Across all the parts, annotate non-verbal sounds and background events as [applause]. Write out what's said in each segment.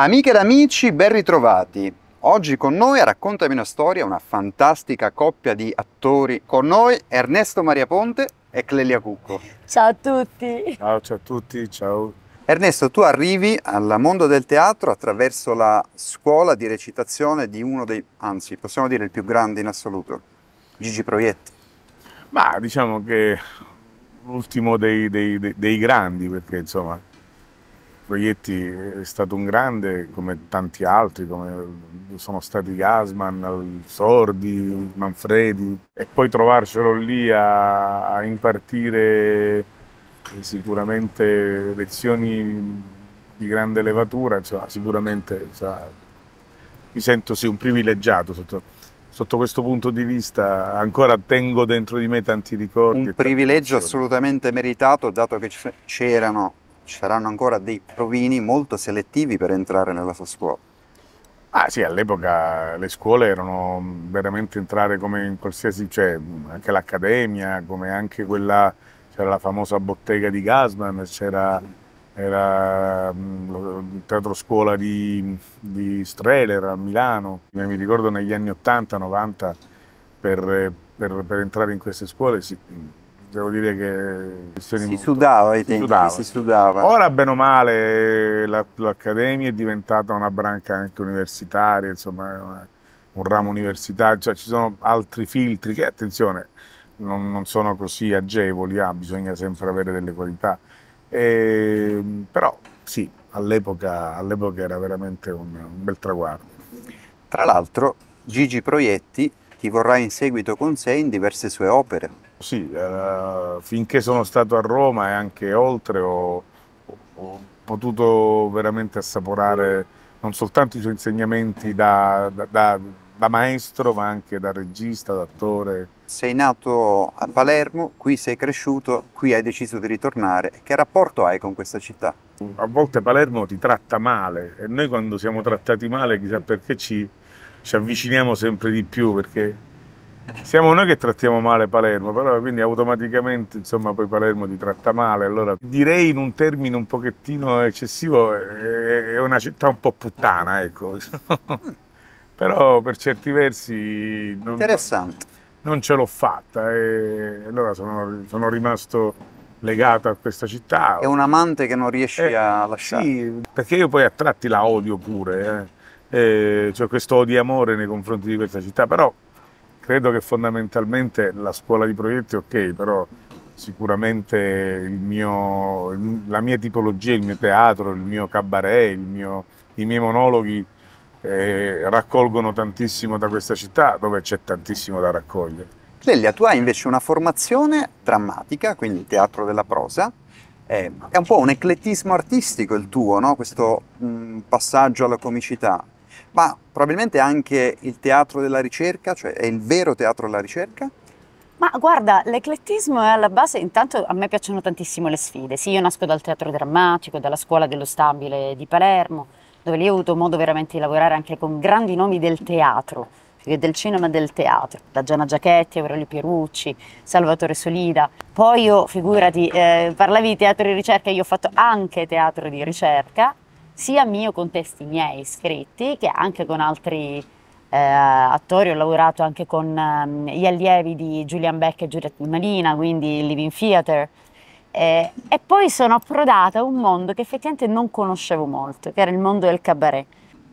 Amiche ed amici, ben ritrovati. Oggi con noi a Raccontami una storia, una fantastica coppia di attori. Con noi Ernesto Maria Ponte e Clelia Cucco. Ciao a tutti. Ciao, ciao a tutti, ciao. Ernesto, tu arrivi al mondo del teatro attraverso la scuola di recitazione di uno dei, anzi possiamo dire il più grande in assoluto, Gigi Proietti. Ma diciamo che l'ultimo dei, dei, dei, dei grandi, perché insomma Proietti è stato un grande, come tanti altri, come sono stati Gasman, Sordi, Manfredi, e poi trovarcelo lì a, a impartire sicuramente lezioni di grande levatura, cioè, sicuramente cioè, mi sento sì, un privilegiato sotto, sotto, questo punto di vista, ancora tengo dentro di me tanti ricordi. Un privilegio assolutamente meritato, dato che c'erano ci saranno ancora dei provini molto selettivi per entrare nella sua scuola. Ah sì, all'epoca le scuole erano veramente entrare come in qualsiasi, cioè anche l'accademia, come anche quella, c'era la famosa bottega di Gasman, c'era mm, il teatro scuola di, di Streller a Milano. Mi ricordo negli anni 80-90 per, eh, per, per entrare in queste scuole devo dire che si sudava ai si tempi, sudava. si sudava. Ora bene o male l'accademia è diventata una branca anche universitaria, insomma un ramo universitario, cioè ci sono altri filtri che attenzione non, non sono così agevoli, ah, bisogna sempre avere delle qualità, e, ehm, però sì, all'epoca, all era veramente un, un bel traguardo. Tra l'altro Gigi Proietti ti vorrà in seguito con sé in diverse sue opere sì, eh, finché sono stato a Roma e anche oltre ho, ho potuto veramente assaporare non soltanto i suoi insegnamenti da, da, da, da maestro, ma anche da regista, da attore. Sei nato a Palermo, qui sei cresciuto, qui hai deciso di ritornare. Che rapporto hai con questa città? A volte Palermo ti tratta male e noi quando siamo trattati male, chissà perché ci, ci avviciniamo sempre di più, perché siamo noi che trattiamo male Palermo, però quindi automaticamente insomma, poi Palermo ti tratta male. Allora direi in un termine un pochettino eccessivo, è una città un po' puttana, ecco. [laughs] però per certi versi... Non, Interessante. Non ce l'ho fatta e allora sono, sono rimasto legato a questa città. È un amante che non riesci eh, a lasciare. Sì, perché io poi a tratti la odio pure, eh. Eh, cioè questo odio amore nei confronti di questa città, però Credo che fondamentalmente la scuola di proietti, ok, però sicuramente mio, la mia tipologia, il mio teatro, il mio cabaret, il mio, i miei monologhi eh, raccolgono tantissimo da questa città dove c'è tantissimo da raccogliere. Clelia, tu hai invece una formazione drammatica, quindi teatro della prosa, eh, è un po' un eclettismo artistico il tuo, no? questo mh, mm, passaggio alla comicità ma probabilmente anche il teatro della ricerca, cioè è il vero teatro della ricerca, ma guarda, l'eclettismo è alla base, intanto a me piacciono tantissimo le sfide, sì, io nasco dal teatro drammatico, dalla scuola dello stabile di Palermo, dove lì ho avuto modo veramente di lavorare anche con grandi nomi del teatro, del cinema e del teatro, da Gianna Giachetti, Aurelio Pierucci, Salvatore Solida, poi io, figurati, eh, parlavi di teatro di ricerca, io ho fatto anche teatro di ricerca, sia mio con testi miei scritti che anche con altri eh, attori, ho lavorato anche con um, gli allievi di Julian Beck e Giulietta Marina, quindi Living Theatre. Eh, e poi sono approdata a un mondo che effettivamente non conoscevo molto, che era il mondo del cabaret.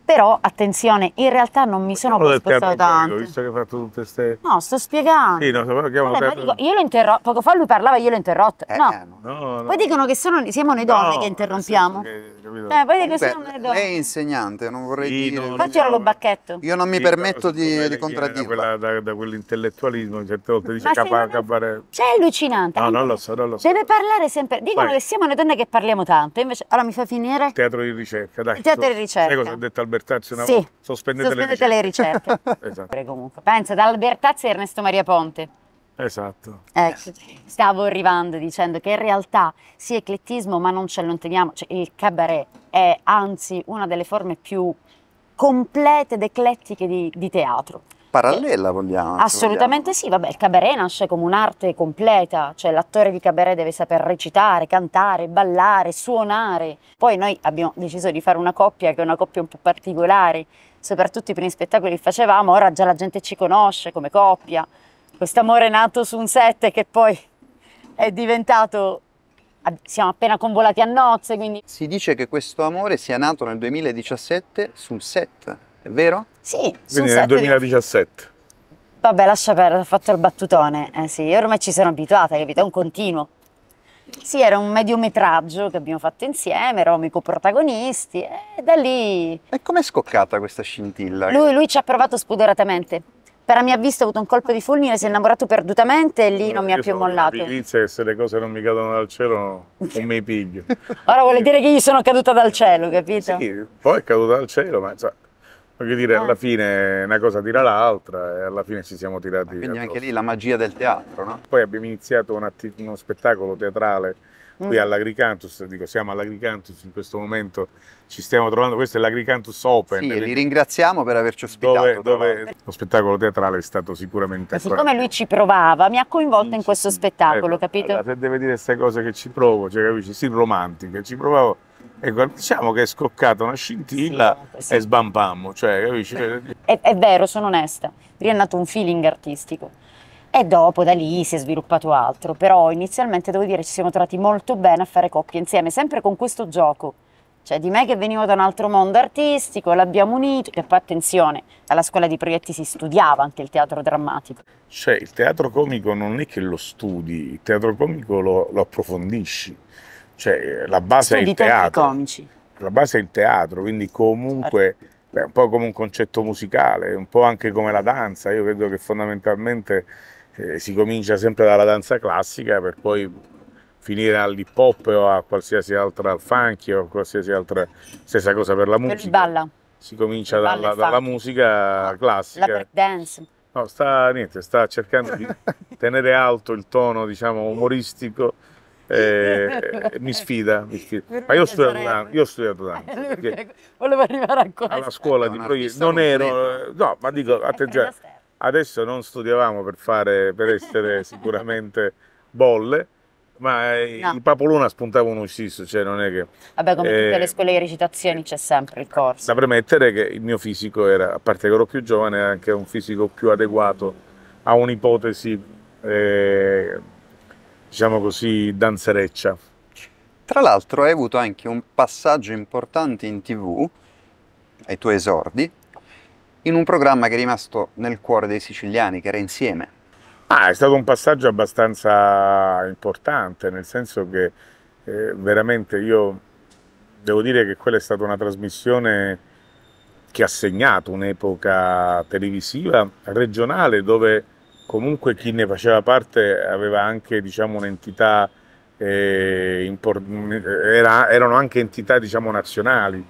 Però attenzione, in realtà non mi sono poi spostata tanto. Visto che hai fatto tutte queste No, sto spiegando. Sì, no, Vabbè, aperto... dico, io lo interrotto, poco fa lui parlava, io l'ho interrotto. Eh, no. Eh, no. No, Poi dicono che sono, siamo noi donne no, che interrompiamo. Che, eh, poi dicono che siamo noi donne. Lei è insegnante, non vorrei sì, dire. Infatti ero lo diciamo bacchetto. Io non mi sì, permetto di, di contraddirla. Da, da, da quell'intellettualismo, certe volte dice capa, capare. Cioè, è allucinante. No, non lo so, non lo so. Deve parlare sempre. Dicono che siamo noi donne che parliamo tanto. Invece, allora mi fa finire. Teatro di ricerca, dai. teatro di ricerca. Sai cosa ha detto Alberto? Bertazzi una sì. volta? Sospendete, Sospendete le ricerche. Le ricerche. [laughs] esatto. Pensa, ad Albertazzi e Ernesto Maria Ponte. Esatto. Ecco, stavo arrivando dicendo che in realtà sì eclettismo, ma non ci allontaniamo. cioè, il cabaret è anzi una delle forme più complete ed eclettiche di, di teatro parallela vogliamo. Assolutamente vogliamo. sì, vabbè, il cabaret nasce come un'arte completa, cioè l'attore di cabaret deve saper recitare, cantare, ballare, suonare. Poi noi abbiamo deciso di fare una coppia che è una coppia un po' particolare, soprattutto i primi spettacoli che facevamo, ora già la gente ci conosce come coppia. Quest'amore nato su un set che poi è diventato siamo appena convolati a nozze, quindi... Si dice che questo amore sia nato nel 2017 su un set, è vero? Sì, Quindi nel 2017. Di... Vabbè, lascia perdere, ho fatto il battutone. Eh sì, ormai ci sono abituata, capito? È un continuo. Sì, era un mediometraggio che abbiamo fatto insieme, eravamo i coprotagonisti e da lì... E com'è scoccata questa scintilla? Lui, lui ci ha provato spudoratamente. Per mia vista ha avuto un colpo di fulmine, si è innamorato perdutamente e lì non mi ha più mollato. Pigrizia che se le cose non mi cadono dal cielo non mi piglio. [laughs] Ora vuole dire che io sono caduta dal cielo, capito? Sì, poi è caduta dal cielo, ma Voglio dire, alla ah. fine una cosa tira l'altra e alla fine ci siamo tirati. Ma quindi anche lì la magia del teatro, no? Poi abbiamo iniziato un uno spettacolo teatrale mm. qui all'Agricantus, dico siamo all'Agricantus in questo momento, ci stiamo trovando, questo è l'Agricantus Open. Sì, li ringraziamo per averci ospitato. Dove, dove lo spettacolo teatrale è stato sicuramente... Ma siccome lui ci provava, mi ha coinvolto in questo spettacolo, eh, capito? Allora, se deve dire queste cose che ci provo, cioè capisci, sì, romantica, ci provavo e diciamo che è scoccata una scintilla sì, sì. e sbampammo, cioè, capisci? È, è, vero, sono onesta, lì è nato un feeling artistico. E dopo da lì si è sviluppato altro, però inizialmente devo dire ci siamo trovati molto bene a fare coppie insieme, sempre con questo gioco. Cioè di me che venivo da un altro mondo artistico, l'abbiamo unito, E poi attenzione, alla scuola di proietti si studiava anche il teatro drammatico. Cioè il teatro comico non è che lo studi, il teatro comico lo, lo approfondisci cioè, la base Studi è il teatro. Comici. La base è il teatro, quindi comunque certo. beh, un po' come un concetto musicale, un po' anche come la danza. Io credo che fondamentalmente eh, si comincia sempre dalla danza classica per poi finire all'hip hop o a qualsiasi altra, al funky o a qualsiasi altra stessa cosa per la musica. Per il balla. Si comincia dalla, dalla musica classica. La break dance. No, sta, niente, sta cercando di [laughs] tenere alto il tono, diciamo, umoristico eh, [laughs] mi, sfida, mi sfida, ma io ho studiato tanto, ho studiato tanto volevo arrivare ancora alla scuola di proiezione, non ero, no, ma dico, attenzione, adesso non studiavamo per, fare, per essere [laughs] sicuramente bolle, ma no. il papolona spuntava un uscisso, cioè non è che... Vabbè, come eh, tutte le scuole di recitazioni c'è sempre il corso. Da premettere che il mio fisico era, a parte che ero più giovane, anche un fisico più adeguato a un'ipotesi... Eh, diciamo così, danzereccia. Tra l'altro hai avuto anche un passaggio importante in tv, ai tuoi esordi, in un programma che è rimasto nel cuore dei siciliani, che era Insieme. Ah, è stato un passaggio abbastanza importante, nel senso che eh, veramente io devo dire che quella è stata una trasmissione che ha segnato un'epoca televisiva regionale dove comunque chi ne faceva parte aveva anche diciamo, un'entità, eh, era, erano anche entità diciamo, nazionali.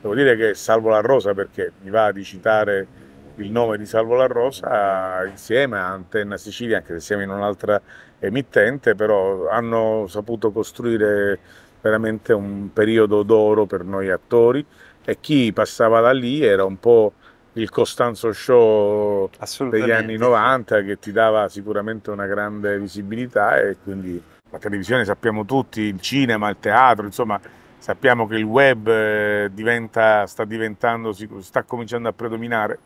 Devo dire che Salvo La Rosa, perché mi va di citare il nome di Salvo La Rosa, insieme a Antenna Sicilia, anche se siamo in un'altra emittente, però hanno saputo costruire veramente un periodo d'oro per noi attori e chi passava da lì era un po' il Costanzo Show degli anni 90 che ti dava sicuramente una grande visibilità e quindi la televisione sappiamo tutti, il cinema, il teatro, insomma sappiamo che il web eh, diventa, sta diventando, sta cominciando a predominare,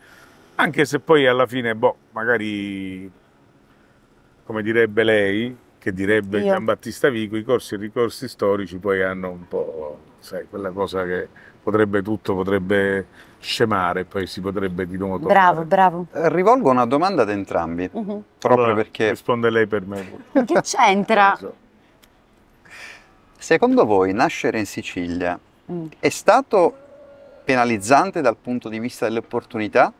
anche se poi alla fine, boh, magari come direbbe lei, che direbbe Io. Giambattista Vico, i corsi e ricorsi storici poi hanno un po', sai, quella cosa che potrebbe tutto, potrebbe scemare, poi si potrebbe di nuovo tornare. Bravo, bravo. Eh, rivolgo una domanda ad entrambi, uh mhm. -huh. proprio allora, perché... Risponde lei per me. che c'entra? Secondo voi nascere in Sicilia mm. è stato penalizzante dal punto di vista delle opportunità?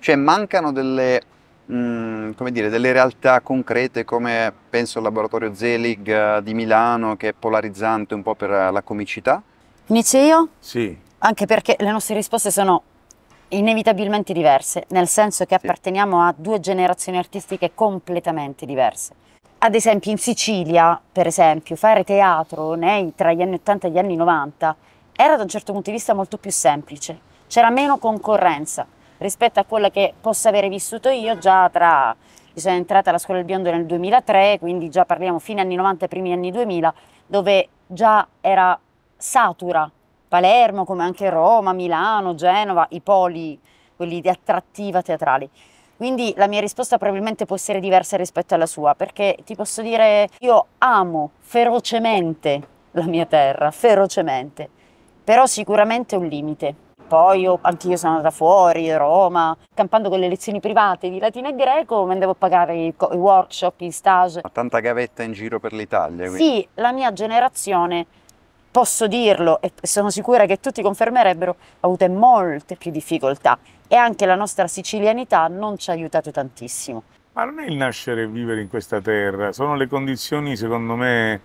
Cioè mancano delle, mh, mm, come dire, delle realtà concrete come penso il laboratorio Zelig eh, di Milano che è polarizzante un po' per la comicità? Niceo? Sì, anche perché le nostre risposte sono inevitabilmente diverse, nel senso che apparteniamo a due generazioni artistiche completamente diverse. Ad esempio in Sicilia, per esempio, fare teatro nei, tra gli anni 80 e gli anni 90 era da un certo punto di vista molto più semplice, c'era meno concorrenza rispetto a quella che possa avere vissuto io già tra sono entrata alla scuola del biondo nel 2003, quindi già parliamo fine anni 90 primi anni 2000, dove già era satura Palermo, come anche Roma, Milano, Genova, i poli, quelli di attrattiva teatrali. Quindi la mia risposta probabilmente può essere diversa rispetto alla sua, perché ti posso dire io amo ferocemente la mia terra, ferocemente, però sicuramente un limite. Poi io, anch'io sono andata fuori, Roma, campando con le lezioni private di latino e greco, mi andavo a pagare i, i workshop, i stage. Tanta gavetta in giro per l'Italia. Quindi. Sì, la mia generazione posso dirlo e sono sicura che tutti confermerebbero, ha avuto molte più difficoltà e anche la nostra sicilianità non ci ha aiutato tantissimo. Ma non è il nascere e vivere in questa terra, sono le condizioni secondo me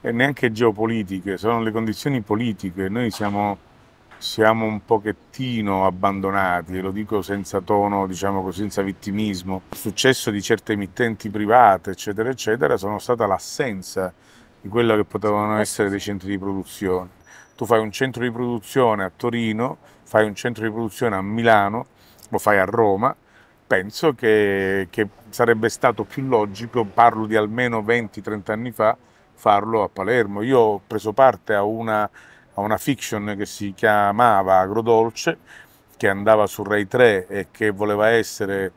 neanche geopolitiche, sono le condizioni politiche, noi siamo, siamo un pochettino abbandonati, lo dico senza tono, diciamo così, senza vittimismo. Il successo di certe emittenti private, eccetera, eccetera, sono stata l'assenza di quello che potevano essere dei centri di produzione. Tu fai un centro di produzione a Torino, fai un centro di produzione a Milano, lo fai a Roma, penso che, che sarebbe stato più logico, parlo di almeno 20-30 anni fa, farlo a Palermo. Io ho preso parte a una, a una fiction che si chiamava Agrodolce, che andava su Rai 3 e che voleva essere,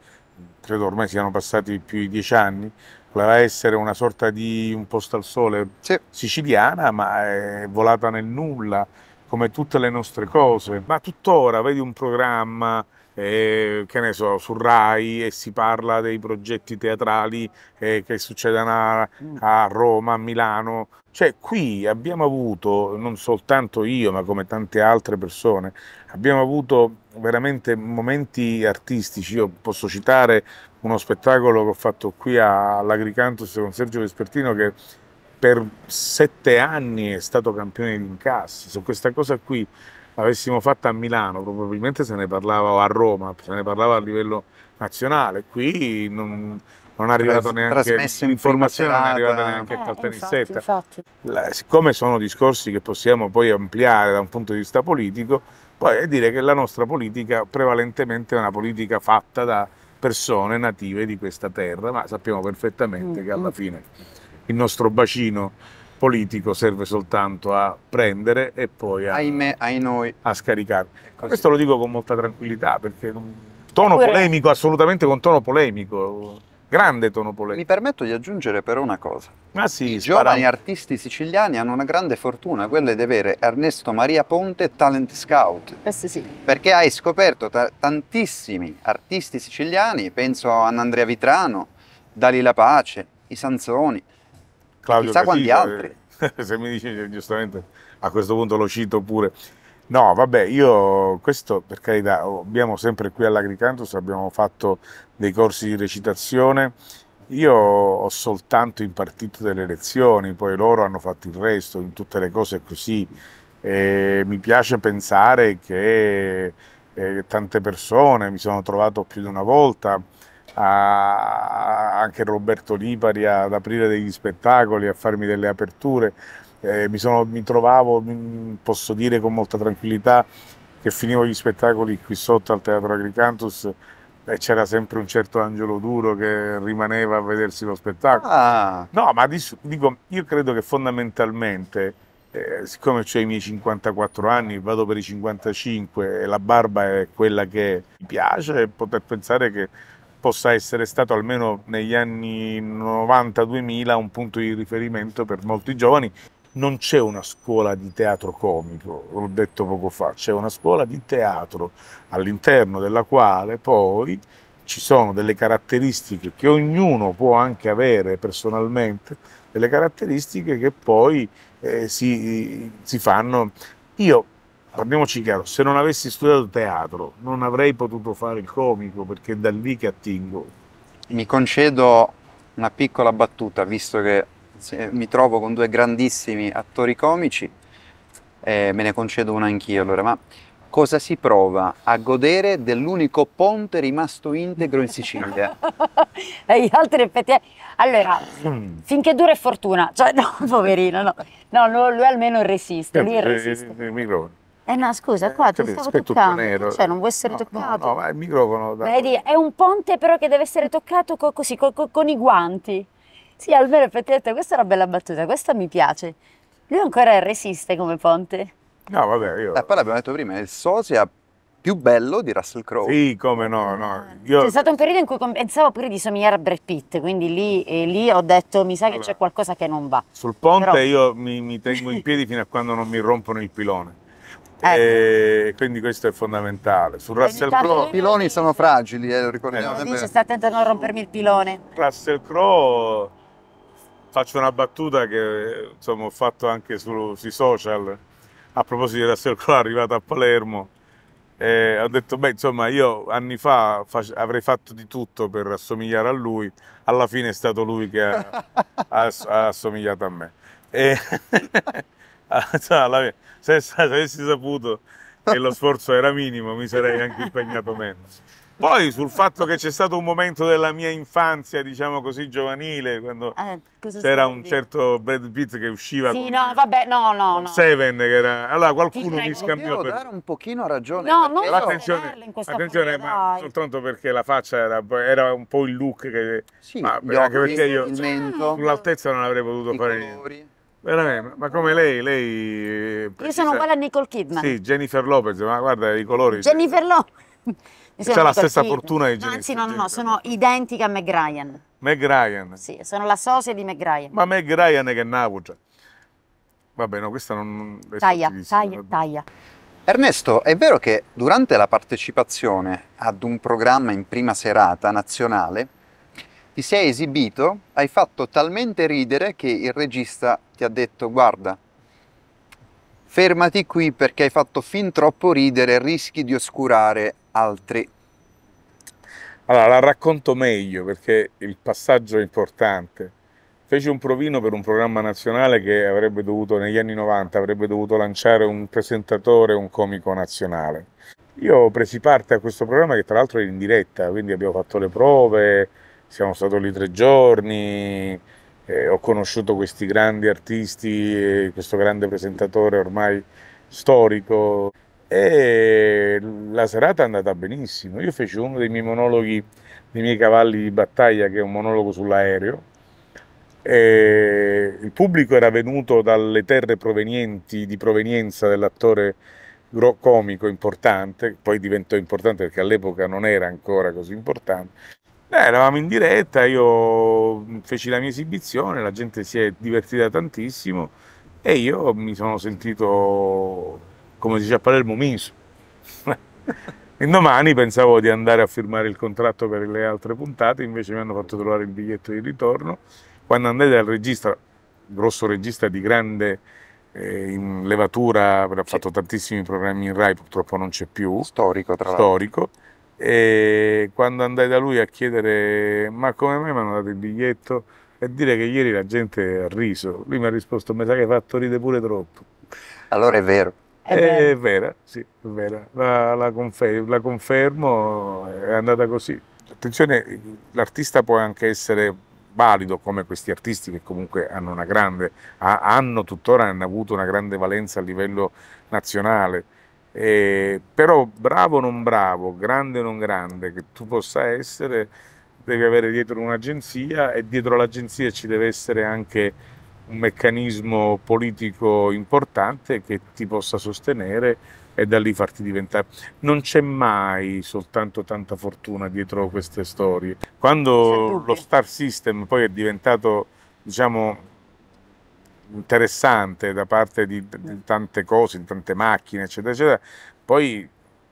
credo ormai siano passati più di dieci anni, Voleva essere una sorta di un posto al sole sì. siciliana, ma è volata nel nulla, come tutte le nostre cose. Ma tuttora vedi un programma eh, che ne so, su Rai e si parla dei progetti teatrali eh, che succedono a, mm. Roma, a Milano. Cioè qui abbiamo avuto, non soltanto io ma come tante altre persone, abbiamo avuto veramente momenti artistici, io posso citare uno spettacolo che ho fatto qui all'Agricantus con Sergio Vespertino che per sette anni è stato campione di incassi. Se questa cosa qui l'avessimo fatta a Milano, probabilmente se ne parlava o a Roma, se ne parlava a livello nazionale. Qui non, non è arrivato neanche l'informazione, non è arrivata neanche eh, a Caltanissetta. Infatti, infatti. Siccome sono discorsi che possiamo poi ampliare da un punto di vista politico, poi è dire che la nostra politica prevalentemente è una politica fatta da persone native di questa terra, ma sappiamo perfettamente mm. che alla fine il nostro bacino politico serve soltanto a prendere e poi a, Ahimè, a scaricare. Questo lo dico con molta tranquillità perché tono polemico, assolutamente con tono polemico grande Tono Poletti. Mi permetto di aggiungere però una cosa. Ah, sì, I spara... giovani artisti siciliani hanno una grande fortuna, quella di avere Ernesto Maria Ponte Talent Scout. Eh sì, sì. Perché hai scoperto t- tantissimi artisti siciliani, penso a Andrea Vitrano, Dalila Pace, i Sanzoni, Claudio chissà Casita, quanti eh, altri. [laughs] se mi dici giustamente, a questo punto lo cito pure. No, vabbè, io questo per carità, oh, abbiamo sempre qui all'Agricantus, abbiamo fatto dei corsi di recitazione, io ho soltanto impartito delle lezioni, poi loro hanno fatto il resto, in tutte le cose così. E mi piace pensare che eh, tante persone, mi sono trovato più di una volta, a, anche Roberto Lipari ad aprire degli spettacoli, a farmi delle aperture eh, mi, sono, mi, trovavo, posso dire con molta tranquillità, che finivo gli spettacoli qui sotto al Teatro Agricantus e c'era sempre un certo Angelo Duro che rimaneva a vedersi lo spettacolo. Ah. No, ma dico, io credo che fondamentalmente, eh, siccome ho i miei 54 anni, vado per i 55 e la barba è quella che mi piace, poter pensare che possa essere stato almeno negli anni 90-2000 un punto di riferimento per molti giovani non c'è una scuola di teatro comico, l'ho detto poco fa, c'è una scuola di teatro all'interno della quale poi ci sono delle caratteristiche che ognuno può anche avere personalmente, delle caratteristiche che poi eh, si, si fanno. Io, parliamoci chiaro, se non avessi studiato teatro non avrei potuto fare il comico perché è da lì che attingo. Mi concedo una piccola battuta, visto che eh, mi trovo con due grandissimi attori comici, eh, me ne concedo una anch'io allora, ma cosa si prova a godere dell'unico ponte rimasto integro in Sicilia. [laughs] Gli altri effettivamente... Allora, mm. finché dura è fortuna, cioè no, [laughs] poverino, no. No, lui almeno resiste, lui eh, resiste. Eh, il microfono. Eh no, scusa, qua ti cioè, stavo toccando, cioè non vuoi essere no, toccato. No, no, ma il microfono... Da... Vedi, è un ponte però che deve essere toccato co così, co co con i guanti. Sì, almeno effettivamente questa è una bella battuta, questa mi piace. Lui ancora resiste come ponte. No, vabbè, io... Eh, poi l'abbiamo detto prima, è il sosia più bello di Russell Crowe. Sì, come no, no. Ah, io... C'è stato un periodo in cui pensavo pure di somigliare a Brad Pitt, quindi lì, lì ho detto mi sa che c'è qualcosa che non va. Sul ponte Però... io mi, mi, tengo in piedi fino a quando non mi rompono il pilone. [laughs] Eh. E eh, quindi questo è fondamentale. Sul Russell Crowe... I piloni sono fragili, eh, lo ricordiamo. Eh, dice, sta attento a non rompermi il pilone. Russell Crowe faccio una battuta che insomma, ho fatto anche su, sui social a proposito della circolare [laughs] arrivata a Palermo. Eh, ho detto, beh, insomma, io anni fa avrei fatto di tutto per assomigliare a lui, alla fine è stato lui che ha, [laughs] ha, ha assomigliato a me. E, [laughs] ah, se avessi saputo che lo sforzo era minimo, mi sarei anche impegnato meno. Poi sul fatto che c'è stato un momento della mia infanzia, diciamo così, giovanile, quando eh, c'era un certo Brad Pitt che usciva sì, con, no, vabbè, no, no, no. Seven, che era... Allora qualcuno mi scambiò per... dare un pochino ragione. No, non attenzione, in questa attenzione famiglia, ma dai. soltanto perché la faccia era, era, un po' il look che... Sì, ma, anche perché io sull'altezza non avrei potuto I fare colori. niente. Veramente, ma come lei, lei... Eh, io sono uguale a Nicole Kidman. Sì, Jennifer Lopez, ma guarda i colori. Jennifer cioè, Lopez. C'è la stessa fortuna di Jennifer. Anzi, no, no, no, sono identica a Meg Ryan. Meg Ryan? Sì, sono la sosia di Meg Ryan. Ma Meg Ryan è che è Navugia. Vabbè, no, questa non... È taglia, taglia, taglia. Ernesto, è vero che durante la partecipazione ad un programma in prima serata nazionale ti sei esibito, hai fatto talmente ridere che il regista ti ha detto guarda, fermati qui perché hai fatto fin troppo ridere, rischi di oscurare altri. Allora, la racconto meglio perché il passaggio è importante. Feci un provino per un programma nazionale che avrebbe dovuto, negli anni 90, avrebbe dovuto lanciare un presentatore, un comico nazionale. Io ho presi parte a questo programma che tra l'altro era in diretta, quindi abbiamo fatto le prove, siamo stati lì tre giorni, eh, ho conosciuto questi grandi artisti, eh, questo grande presentatore ormai storico e la serata è andata benissimo. Io feci uno dei miei monologhi, dei miei cavalli di battaglia, che è un monologo sull'aereo. il pubblico era venuto dalle terre provenienti di provenienza dell'attore comico importante, poi diventò importante perché all'epoca non era ancora così importante. Beh, eravamo in diretta, io feci la mia esibizione, la gente si è divertita tantissimo e io mi sono sentito come si dice a Palermo, minso. [laughs] domani pensavo di andare a firmare il contratto per le altre puntate, invece mi hanno fatto trovare il biglietto di ritorno. Quando andai dal regista, grosso regista di grande eh, in levatura, ha fatto tantissimi programmi in Rai, purtroppo non c'è più. Storico, tra l'altro. E quando andai da lui a chiedere ma come mai mi hanno dato il biglietto e dire che ieri la gente ha riso, lui mi ha risposto mi sa che hai fatto ridere pure troppo. Allora è vero. È, è vera, sì, è vera. La, la, confermo, la confermo, è andata così. Attenzione, l'artista può anche essere valido come questi artisti che comunque hanno una grande, hanno tuttora hanno avuto una grande valenza a livello nazionale. Eh, però bravo o non bravo, grande o non grande, che tu possa essere, devi avere dietro un'agenzia e dietro l'agenzia ci deve essere anche un meccanismo politico importante che ti possa sostenere e da lì farti diventare. Non c'è mai soltanto tanta fortuna dietro queste storie. Quando lo star system poi è diventato, diciamo, interessante da parte di, di tante cose, di tante macchine, eccetera, eccetera, poi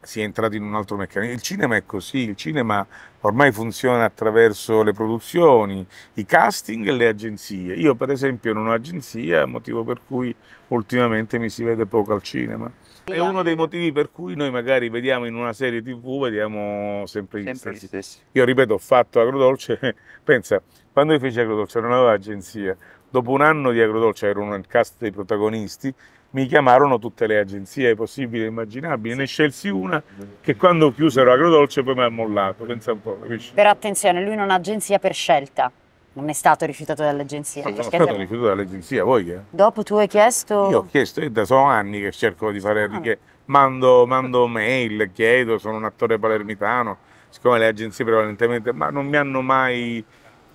si è entrati in un altro meccanismo. Il cinema è così, il cinema ormai funziona attraverso le produzioni, i casting e le agenzie. Io per esempio non ho agenzia, motivo per cui ultimamente mi si vede poco al cinema. È uno dei motivi per cui noi magari vediamo in una serie tv, vediamo sempre, gli, stessi. gli stessi. Io ripeto, ho fatto Agrodolce, [laughs] pensa, quando io feci Agrodolce non avevo agenzia, dopo un anno di Agrodolce ero nel cast dei protagonisti, mi chiamarono tutte le agenzie possibili e immaginabili, sì. ne scelsi una che quando chiusero Agrodolce poi mi ha mollato, pensa un po'. Capisci? Per attenzione, lui non ha agenzia per scelta. Non è stato rifiutato dall'agenzia. No, non è stato rifiutato dall'agenzia, voi che? Dopo tu hai chiesto? Io ho chiesto, e da sono anni che cerco di fare, ah. che mando, mando mail, chiedo, sono un attore palermitano, siccome le agenzie prevalentemente, ma non mi hanno mai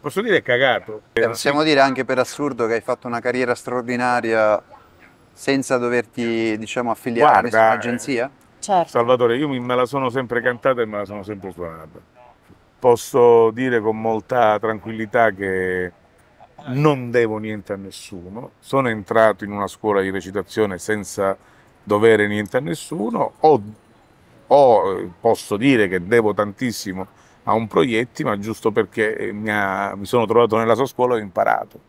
posso dire cagato. Possiamo dire anche per assurdo che hai fatto una carriera straordinaria senza doverti diciamo, affiliare Guarda, a un'agenzia? Eh, certo. Salvatore, io me la sono sempre cantata e me la sono sempre suonata. Posso dire con molta tranquillità che non devo niente a nessuno. Sono entrato in una scuola di recitazione senza dovere niente a nessuno. Ho, ho posso dire che devo tantissimo a un proietti, ma giusto perché eh, mi, ha, mi sono trovato nella sua scuola e ho imparato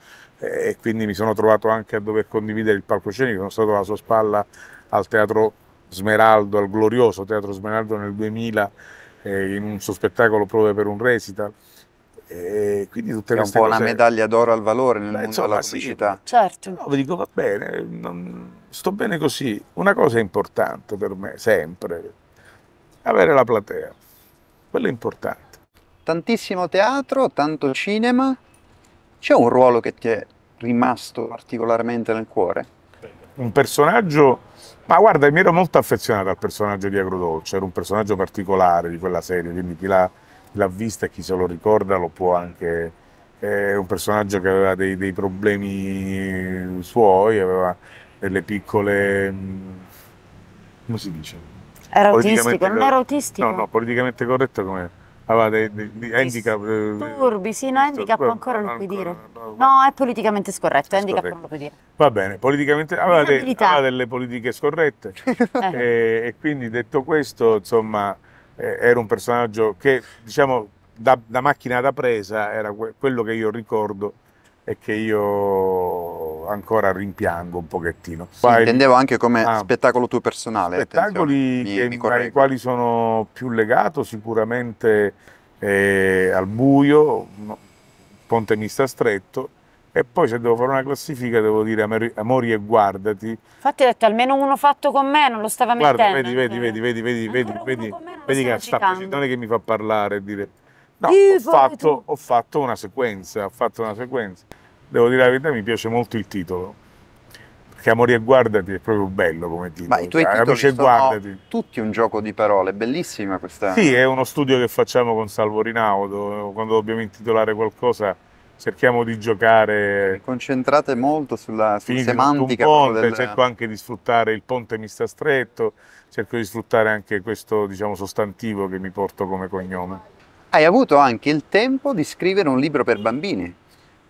e quindi mi sono trovato anche a dover condividere il palcoscenico, sono stato alla sua spalla al Teatro Smeraldo, al glorioso Teatro Smeraldo nel 2000 eh, in un suo spettacolo proprio per un recital. E quindi tutte è un po' cose... una medaglia d'oro al valore nel Beh, mondo della pubblicità. Sì, certo. No, vi dico va bene, non... sto bene così. Una cosa importante per me, sempre, avere la platea. Quello è importante. Tantissimo teatro, tanto cinema, c'è un ruolo che ti è rimasto particolarmente nel cuore? Un personaggio... Ma guarda, mi ero molto affezionato al personaggio di Agrodolce, era un personaggio particolare di quella serie, quindi chi l'ha, vista e chi se lo ricorda lo può anche... È un personaggio che aveva dei, dei problemi suoi, aveva delle piccole... come si dice? Era autistico, non era autistico? No, no, politicamente corretto come È? aveva dei, dei, dei handicap. Eh, disturbi, sì, no, handicap però, ancora non puoi dire. No, è politicamente scorretto, è handicap non puoi dire. Va bene, politicamente aveva, de, aveva delle politiche scorrette [laughs] eh. e, e, quindi detto questo, insomma, eh, era un personaggio che, diciamo, da, da macchina da presa era que quello che io ricordo e che io ancora rimpiango un pochettino. Sì, Poi, intendevo anche come ah, spettacolo tuo personale. Spettacoli ai quali sono più legato sicuramente eh, al buio, Ponte Mista Stretto, e poi se devo fare una classifica devo dire Amori e guardati. Infatti ho detto almeno uno fatto con me, non lo stava Guarda, mettendo. Vedi, vedi, cioè. vedi, vedi, vedi, vedi, vedi, che sta non è che mi fa parlare dire. No, ho fatto, ho fatto una sequenza, ho fatto una sequenza devo dire la verità, mi piace molto il titolo. Perché Amori e Guardati è proprio bello come titolo. Ma i tuoi cioè, titoli sono guardati. tutti un gioco di parole, bellissima questa. Sì, è uno studio che facciamo con Salvo Rinaudo, quando dobbiamo intitolare qualcosa cerchiamo di giocare. Vi concentrate molto sulla sul semantica. Ponte, del... Cerco anche di sfruttare il ponte mi sta stretto, cerco di sfruttare anche questo diciamo, sostantivo che mi porto come cognome. Hai avuto anche il tempo di scrivere un libro per bambini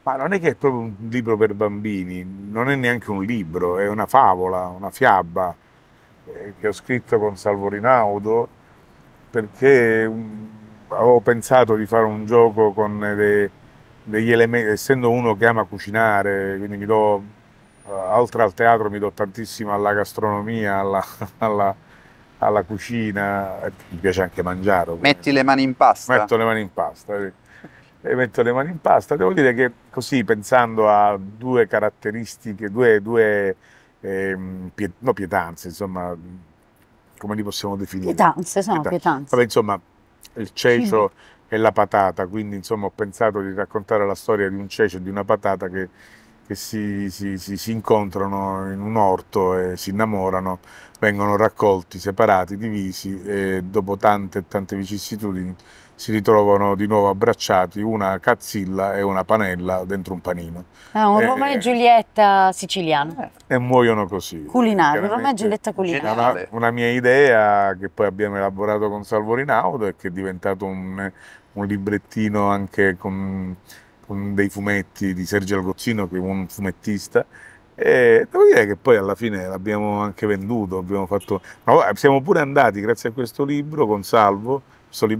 ma non è che è proprio un libro per bambini, non è neanche un libro, è una favola, una fiaba eh, che ho scritto con Salvo Rinaudo perché um, avevo pensato di fare un gioco con de, degli elementi, essendo uno che ama cucinare, quindi mi do, eh, oltre al teatro mi do tantissimo alla gastronomia, alla, [laughs] alla, alla cucina, mi piace anche mangiare. Ovviamente. Metti le mani in pasta. Metto le mani in pasta, sì e metto le mani in pasta. Devo dire che così, pensando a due caratteristiche, due, due eh, piet, no, pietanze, insomma, come li possiamo definire? Pietanze, sono pietanze. pietanze. Vabbè, insomma, il cecio e la patata, quindi insomma ho pensato di raccontare la storia di un cecio e di una patata che, che si, si, si, si, incontrano in un orto e si innamorano, vengono raccolti, separati, divisi e dopo tante e tante vicissitudini si ritrovano di nuovo abbracciati una cazzilla e una panella dentro un panino. Ah, un eh, Romeo e eh, Giulietta siciliano. Eh, e muoiono così. Culinario, Romeo e Giulietta culinario. Una, una, mia idea che poi abbiamo elaborato con Salvo Rinaudo e che è diventato un, un librettino anche con, con, dei fumetti di Sergio Algozzino, che è un fumettista. E devo dire che poi alla fine l'abbiamo anche venduto, abbiamo fatto, no, siamo pure andati grazie a questo libro con Salvo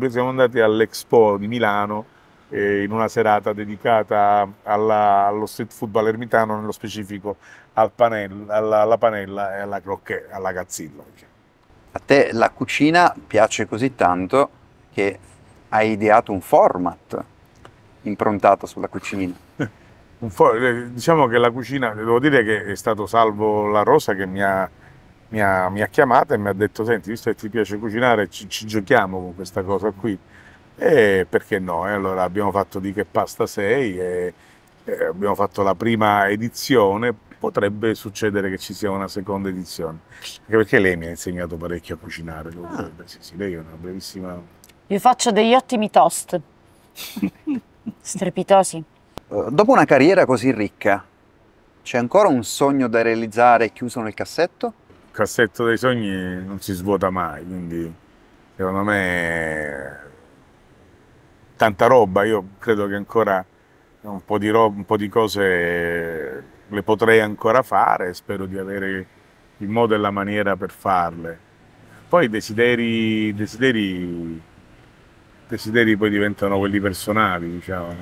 siamo andati all'Expo di Milano eh, in una serata dedicata alla, allo street food ermitano, nello specifico al panello, alla, alla, panella e alla croquet, alla cazzilla. A te la cucina piace così tanto che hai ideato un format improntato sulla cucina. [laughs] Eh, diciamo che la cucina, devo dire che è stato salvo la rosa che mi ha mi ha, mi ha, chiamata e mi ha detto senti visto che ti piace cucinare ci, ci giochiamo con questa cosa qui e perché no? E allora abbiamo fatto di che pasta sei e, e abbiamo fatto la prima edizione potrebbe succedere che ci sia una seconda edizione anche perché lei mi ha insegnato parecchio a cucinare ah. sì, sì, lei è una brevissima io faccio degli ottimi toast [laughs] strepitosi eh, dopo una carriera così ricca c'è ancora un sogno da realizzare chiuso nel cassetto? cassetto dei sogni non si svuota mai, quindi secondo me tanta roba, io credo che ancora un po' di, un po di cose le potrei ancora fare, spero di avere il modo e la maniera per farle. Poi i desideri, desideri, desideri poi diventano quelli personali, diciamo.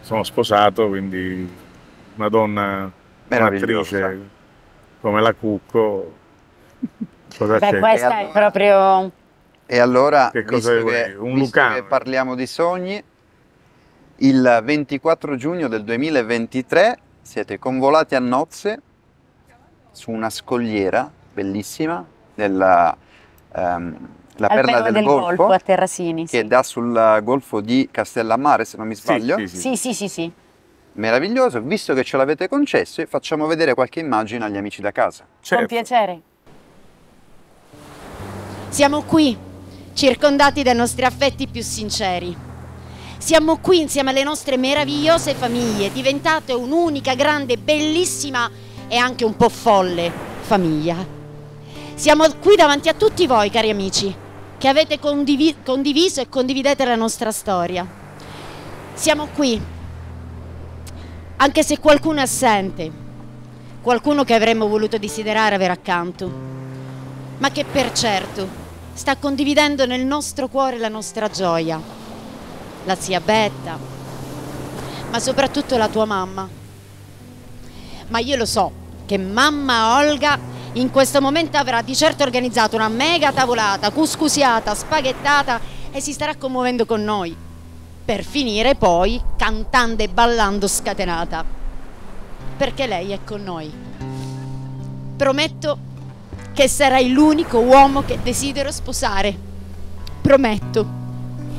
Sono sposato, quindi una donna, un'attrice come la Cucco. Cosa Beh, c'è? questa allora, è proprio... E allora, che cosa visto, che, un visto Lucano. che parliamo di sogni, il 24 giugno del 2023 siete convolati a nozze su una scogliera bellissima della um, la perla del, del golfo, golfo, a Terrasini, che sì. dà sul eh, golfo di Castellammare, se non mi sbaglio. Sì, sì, sì. sì, sì meraviglioso, visto che ce l'avete concesso, facciamo vedere qualche immagine agli amici da casa. Certo. Con piacere. Siamo qui, circondati dai nostri affetti più sinceri. Siamo qui insieme alle nostre meravigliose famiglie, diventate un'unica, grande, bellissima e anche un po' folle famiglia. Siamo qui davanti a tutti voi, cari amici, che avete condiviso e condividete la nostra storia. Siamo qui anche se qualcuno è assente, qualcuno che avremmo voluto desiderare avere accanto, ma che per certo sta condividendo nel nostro cuore la nostra gioia, la zia Betta, ma soprattutto la tua mamma. Ma io lo so che mamma Olga in questo momento avrà di certo organizzato una mega tavolata, cuscusiata, spaghettata e si starà commuovendo con noi per finire poi cantando e ballando scatenata, perché lei è con noi. Prometto che sarai l'unico uomo che desidero sposare. Prometto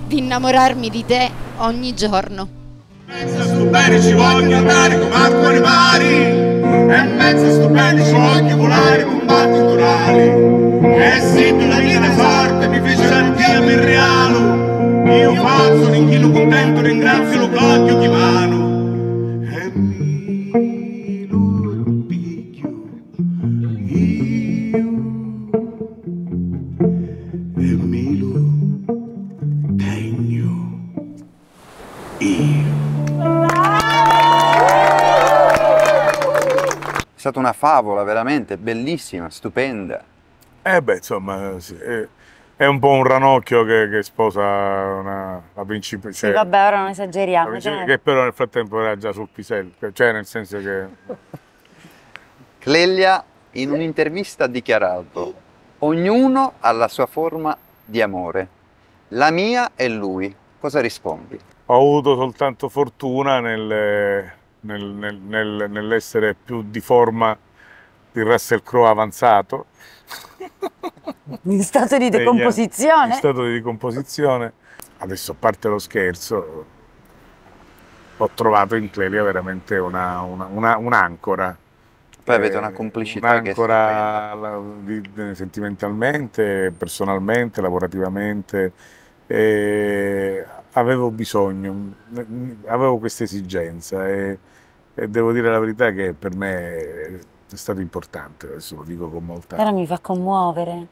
di innamorarmi di te ogni giorno. Mezzo stupendo ci voglio andare con acqua nei mari E mezzo stupendo ci voglio volare con batti naturali E sì, la vita forte mi fece sentire il realo io faccio in chi contento, ringrazio lo placchio di mano. E mi lo picchio io. E mi lo tegno io. È stata una favola veramente bellissima, stupenda. Eh beh, insomma, sì, eh è un po' un ranocchio che, che sposa una, la principessa. Cioè, sì, vabbè, ora non esageriamo. Cioè. Che però nel frattempo era già sul pisello, cioè, cioè nel senso che... Clelia in un'intervista ha dichiarato ognuno ha la sua forma di amore, la mia è lui. Cosa rispondi? Ho avuto soltanto fortuna nel, nel, nel, nell'essere più di forma di Russell Crowe avanzato [laughs] in stato di eh, decomposizione? In stato di decomposizione. Adesso, a parte lo scherzo, ho trovato in Clelia veramente un'ancora. Poi avete una eh, complicità un'ancora sentimentalmente, personalmente, lavorativamente. avevo bisogno, avevo questa esigenza e, e devo dire la verità che per me è stato importante, adesso lo dico con molta... Però mi fa commuovere.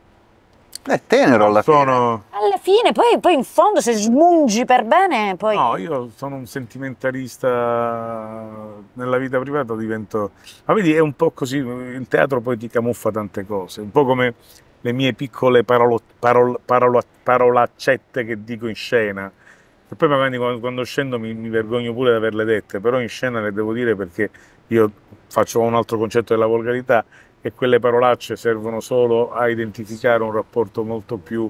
È tenero alla sono... fine. Alla fine, poi, poi, in fondo se smungi per bene, poi... No, io sono un sentimentalista nella vita privata, divento... Ma vedi, è un po' così, il teatro poi ti camuffa tante cose, un po' come le mie piccole parolo, parol, parol, parolaccette che dico in scena. E poi magari quando, quando scendo mi, mi vergogno pure di averle dette, però in scena le devo dire perché io faccio un altro concetto della volgarità e quelle parolacce servono solo a identificare un rapporto molto più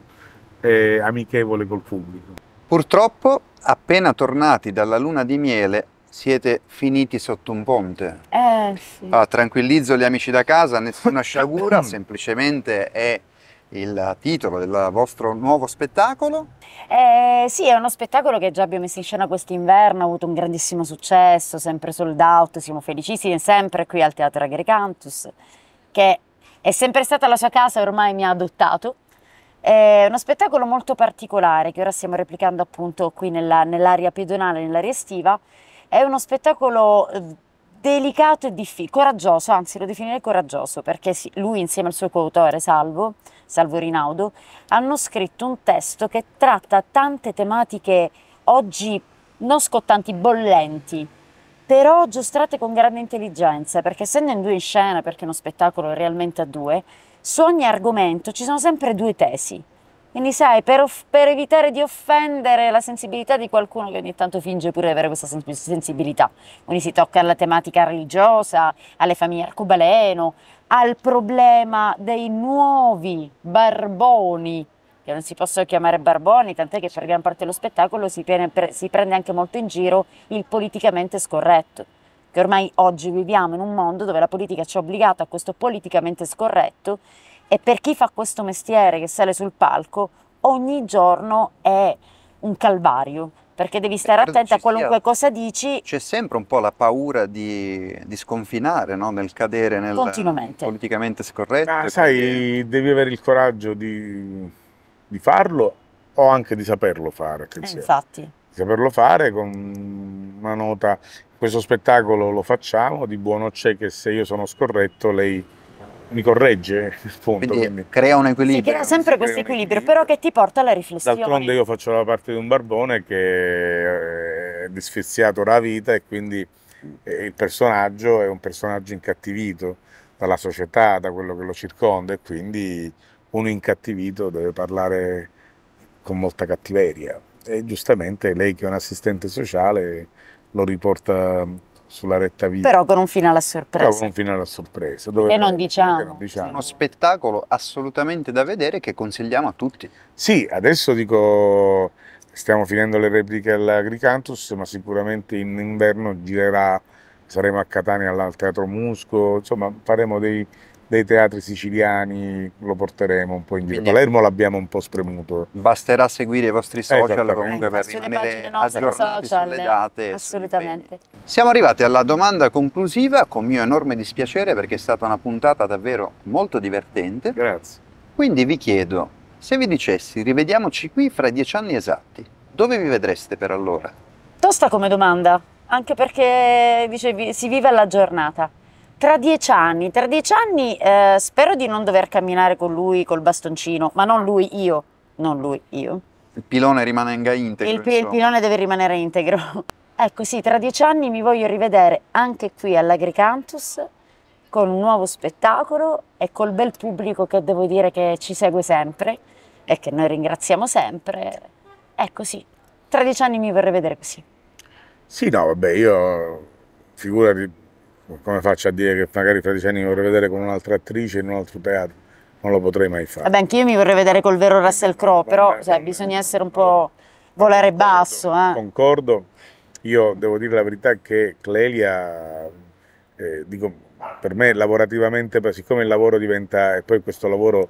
eh, amichevole col pubblico. Purtroppo, appena tornati dalla luna di miele, siete finiti sotto un ponte. Eh sì. Allora, ah, tranquillizzo gli amici da casa, nessuna sciagura, [clears throat] semplicemente è il titolo del vostro nuovo spettacolo? Eh, sì, è uno spettacolo che già abbiamo messo in scena quest'inverno, ha avuto un grandissimo successo, sempre sold out, siamo felicissimi, sempre qui al Teatro Agricantus, che è sempre stata la sua casa, e ormai mi ha adottato. È uno spettacolo molto particolare che ora stiamo replicando appunto qui nell'area pedonale, nell'area estiva. È uno spettacolo eh, delicato e difficile, coraggioso, anzi lo definirei coraggioso, perché lui insieme al suo coautore Salvo, Salvo Rinaudo, hanno scritto un testo che tratta tante tematiche oggi non scottanti, bollenti, però giostrate con grande intelligenza, perché essendo in due in scena, perché è uno spettacolo realmente a due, su ogni argomento ci sono sempre due tesi quindi sai, per, per, evitare di offendere la sensibilità di qualcuno che ogni tanto finge pure di avere questa sen sensibilità, quindi si tocca alla tematica religiosa, alle famiglie arcobaleno, al problema dei nuovi barboni, che non si possono chiamare barboni, tant'è che per gran parte dello spettacolo si prende, pre si prende anche molto in giro il politicamente scorretto, che ormai oggi viviamo in un mondo dove la politica ci ha obbligato a questo politicamente scorretto e per chi fa questo mestiere che sale sul palco, ogni giorno è un calvario, perché devi stare attenta a qualunque sia, cosa dici. C'è sempre un po' la paura di, di sconfinare, no? nel cadere nel politicamente scorretto. Ma sai, perché... devi avere il coraggio di, di, farlo o anche di saperlo fare. Eh, infatti. Di saperlo fare con una nota. Questo spettacolo lo facciamo, di buono c'è che se io sono scorretto lei mi corregge il Quindi, quindi. crea un equilibrio. Si crea sempre questo equilibrio, però che ti porta alla riflessione. D'altronde io faccio la parte di un barbone che eh, è disfiziato la vita e quindi eh, il personaggio è un personaggio incattivito dalla società, da quello che lo circonda e quindi un incattivito deve parlare con molta cattiveria e giustamente lei che è un assistente sociale lo riporta sulla retta via. Però con un fine alla sorpresa. Però con un fine alla sorpresa. Dove e non diciamo. non diciamo. Uno spettacolo assolutamente da vedere che consigliamo a tutti. Sì, adesso dico, stiamo finendo le repliche all'Agricantus, ma sicuramente in inverno girerà, saremo a Catania al Teatro Musco, insomma faremo dei, dei teatri siciliani lo porteremo un po' in giro. Palermo l'abbiamo un po' spremuto. Basterà seguire i vostri social esatto. comunque per rimanere aggiornati social, sulle date. Assolutamente. Siamo arrivati alla domanda conclusiva con mio enorme dispiacere perché è stata una puntata davvero molto divertente. Grazie. Quindi vi chiedo, se vi dicessi rivediamoci qui fra dieci anni esatti, dove vi vedreste per allora? Tosta come domanda, anche perché dicevi si vive alla giornata. Tra dieci anni, tra dieci anni eh, spero di non dover camminare con lui col bastoncino, ma non lui, io, non lui, io. Il pilone rimane integro. Il, il pilone deve rimanere integro. [laughs] ecco sì, tra dieci anni mi voglio rivedere anche qui all'Agricantus con un nuovo spettacolo e col bel pubblico che devo dire che ci segue sempre e che noi ringraziamo sempre. Ecco sì, tra dieci anni mi vorrei vedere così. Sì, no, vabbè, io figurati come faccio a dire che magari fra dieci anni mi vorrei vedere con un'altra attrice in un altro teatro? Non lo potrei mai fare. Vabbè, anch'io mi vorrei vedere col vero Russell Crowe, però vabbè, cioè, bisogna essere un po' volare basso. Eh. Concordo, io devo dire la verità che Clelia, eh, dico, per me lavorativamente, siccome il lavoro diventa, e poi questo lavoro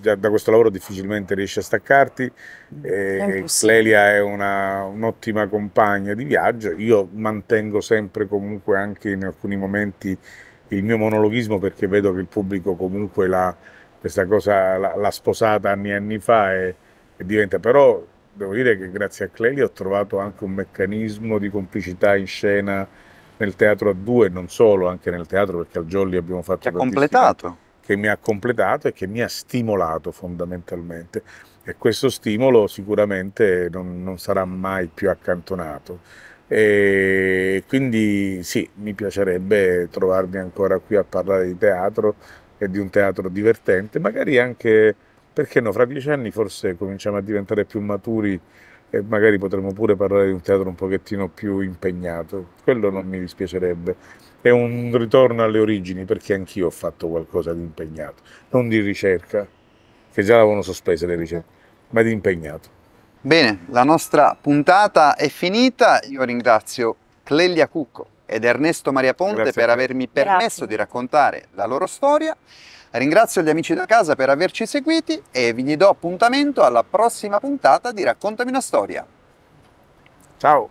da, da, questo lavoro difficilmente riesci a staccarti. Mm, eh, Clelia è un'ottima compagna di viaggio. Io mantengo sempre comunque anche in alcuni momenti il mio monologhismo perché vedo che il pubblico comunque la, questa cosa l'ha sposata anni e anni fa e, e, diventa però devo dire che grazie a Clelia ho trovato anche un meccanismo di complicità in scena nel teatro a due non solo anche nel teatro perché al Jolly abbiamo fatto che ha completato che mi ha completato e che mi ha stimolato fondamentalmente e questo stimolo sicuramente non, non sarà mai più accantonato. E quindi sì, mi piacerebbe trovarmi ancora qui a parlare di teatro e di un teatro divertente, magari anche perché no, fra dieci anni forse cominciamo a diventare più maturi e magari potremmo pure parlare di un teatro un pochettino più impegnato, quello non mi dispiacerebbe è un ritorno alle origini, perché anch'io ho fatto qualcosa di impegnato, non di ricerca, che già avevano sospese le ricerche, ma di impegnato. Bene, la nostra puntata è finita, io ringrazio Clelia Cucco ed Ernesto Maria Ponte Grazie per avermi permesso Grazie. di raccontare la loro storia. Ringrazio gli amici da casa per averci seguiti e vi do appuntamento alla prossima puntata di Raccontami una storia. Ciao!